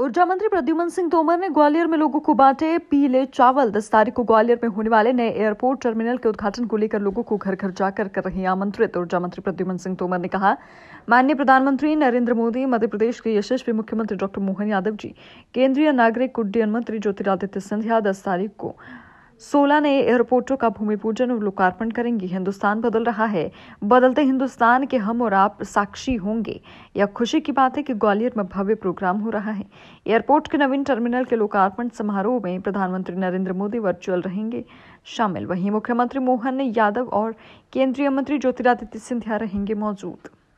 ऊर्जा मंत्री प्रद्युमन सिंह तोमर ने ग्वालियर में लोगों को बांटे पीले चावल दस तारीख को ग्वालियर में होने वाले नए एयरपोर्ट टर्मिनल के उद्घाटन को लेकर लोगों को घर घर जाकर कर रहे आमंत्रित ऊर्जा मंत्री प्रद्युमन सिंह तोमर ने कहा माननीय प्रधानमंत्री नरेंद्र मोदी मध्य प्रदेश के यशस्वी मुख्यमंत्री डॉक्टर मोहन यादव जी केंद्रीय नागरिक उड्डयन मंत्री ज्योतिरादित्य सिंधिया दस तारीख को सोलह नए एयरपोर्टों का भूमि पूजन और लोकार्पण करेंगे हिंदुस्तान बदल रहा है बदलते हिंदुस्तान के हम और आप साक्षी होंगे यह खुशी की बात है कि ग्वालियर में भव्य प्रोग्राम हो रहा है एयरपोर्ट के नवीन टर्मिनल के लोकार्पण समारोह में प्रधानमंत्री नरेंद्र मोदी वर्चुअल रहेंगे शामिल वहीं मुख्यमंत्री मोहन यादव और केंद्रीय मंत्री ज्योतिरादित्य सिंधिया रहेंगे मौजूद